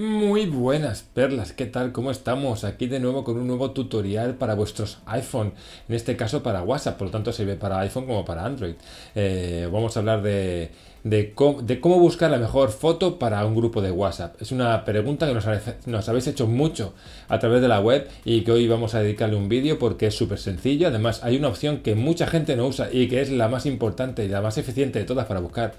Muy buenas perlas, ¿qué tal? ¿Cómo estamos? Aquí de nuevo con un nuevo tutorial para vuestros iPhone, en este caso para WhatsApp, por lo tanto sirve para iPhone como para Android. Eh, vamos a hablar de, cómo, buscar la mejor foto para un grupo de WhatsApp. Es una pregunta que nos, nos habéis hecho mucho a través de la web y que hoy vamos a dedicarle un vídeo porque es súper sencillo. Además, hay una opción que mucha gente no usa y que es la más importante y la más eficiente de todas para buscar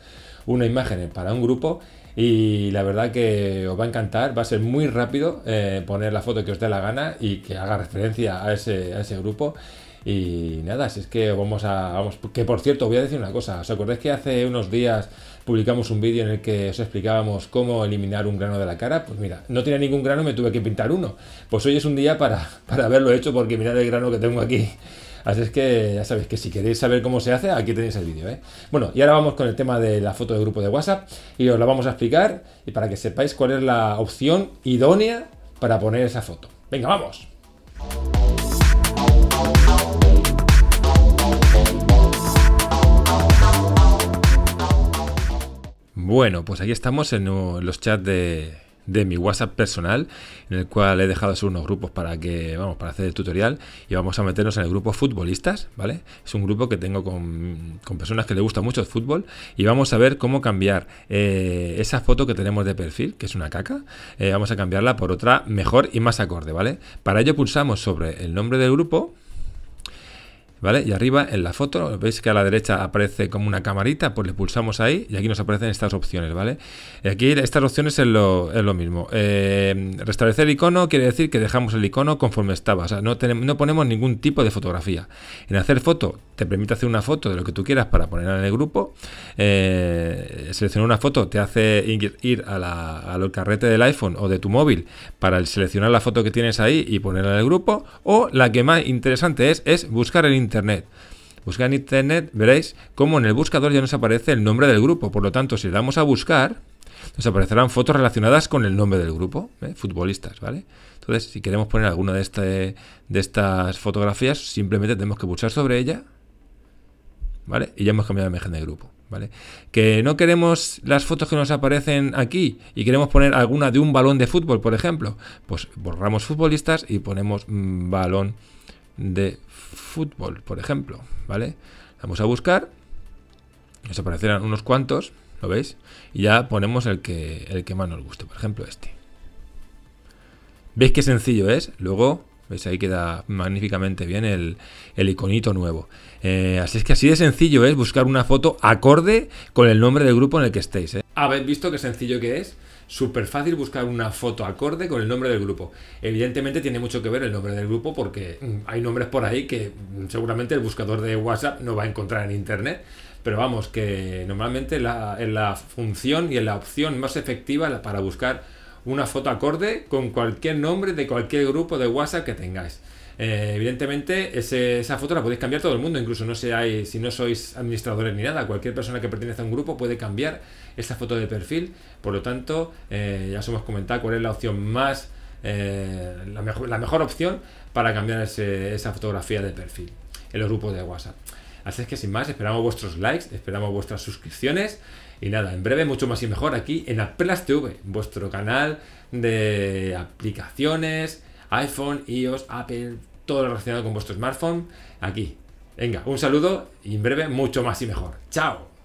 una imagen para un grupo y la verdad que os va a encantar, va a ser muy rápido eh, poner la foto que os dé la gana y que haga referencia a ese, a ese grupo. Y nada, si es que vamos a. Vamos, que por cierto, voy a decir una cosa. ¿Os acordáis que hace unos días publicamos un vídeo en el que os explicábamos cómo eliminar un grano de la cara? Pues mira, no tenía ningún grano, me tuve que pintar uno. Pues hoy es un día para, para haberlo hecho, porque mirad el grano que tengo aquí Así es que ya sabéis que si queréis saber cómo se hace, aquí tenéis el vídeo. ¿eh? Bueno, y ahora vamos con el tema de la foto de grupo de WhatsApp y os la vamos a explicar y para que sepáis cuál es la opción idónea para poner esa foto. Venga, vamos. Bueno, pues aquí estamos en los chats de, de mi WhatsApp personal, en el cual he dejado algunos unos grupos para que, vamos, para hacer el tutorial y vamos a meternos en el grupo futbolistas, ¿vale? Es un grupo que tengo con, personas que le gusta mucho el fútbol y vamos a ver cómo cambiar eh, esa foto que tenemos de perfil, que es una caca, eh, vamos a cambiarla por otra mejor y más acorde, ¿vale? Para ello pulsamos sobre el nombre del grupo, ¿vale? Y arriba en la foto, veis que a la derecha aparece como una camarita, pues le pulsamos ahí y aquí nos aparecen estas opciones, ¿vale? Y aquí estas opciones es lo, mismo. Eh, restablecer icono quiere decir que dejamos el icono conforme estaba, o sea, no, ponemos ningún tipo de fotografía. En hacer foto, te permite hacer una foto de lo que tú quieras para ponerla en el grupo. Eh, seleccionar una foto te hace ir, al carrete del iPhone o de tu móvil para seleccionar la foto que tienes ahí y ponerla en el grupo. O la que más interesante es, es buscar el Internet. Buscar en Internet, veréis cómo en el buscador ya nos aparece el nombre del grupo. Por lo tanto, si le damos a buscar, nos aparecerán fotos relacionadas con el nombre del grupo, ¿eh? futbolistas, ¿vale? Entonces, si queremos poner alguna de, este, de estas fotografías, simplemente tenemos que pulsar sobre ella, ¿vale? Y ya hemos cambiado la imagen de grupo, ¿vale? Que no queremos las fotos que nos aparecen aquí y queremos poner alguna de un balón de fútbol, por ejemplo, pues borramos futbolistas y ponemos mm, balón de fútbol, por ejemplo, ¿vale? Vamos a buscar, nos aparecerán unos cuantos, ¿lo veis? Y ya ponemos el que, el que más nos guste, por ejemplo este. ¿Veis qué sencillo es? Luego, veis ahí queda magníficamente bien el, el iconito nuevo. Eh, así es que así de sencillo es buscar una foto acorde con el nombre del grupo en el que estéis. ¿eh? Habéis visto qué sencillo que es súper fácil buscar una foto acorde con el nombre del grupo. Evidentemente tiene mucho que ver el nombre del grupo porque mm, hay nombres por ahí que mm, seguramente el buscador de WhatsApp no va a encontrar en Internet. Pero vamos, que normalmente la, en la función y en la opción más efectiva para buscar una foto acorde con cualquier nombre de cualquier grupo de WhatsApp que tengáis. Eh, evidentemente, esa foto la podéis cambiar todo el mundo, incluso no seáis, si no sois administradores ni nada, cualquier persona que pertenece a un grupo puede cambiar esa foto de perfil. Por lo tanto, eh, ya os hemos comentado cuál es la opción más, eh, la, mejor, la, mejor, opción para cambiar esa fotografía de perfil en los grupos de WhatsApp. Así es que sin más, esperamos vuestros likes, esperamos vuestras suscripciones y nada, en breve mucho más y mejor aquí en Apple TV, vuestro canal de aplicaciones iPhone, iOS, Apple, todo lo relacionado con vuestro smartphone aquí. Venga, un saludo y en breve mucho más y mejor. ¡Chao!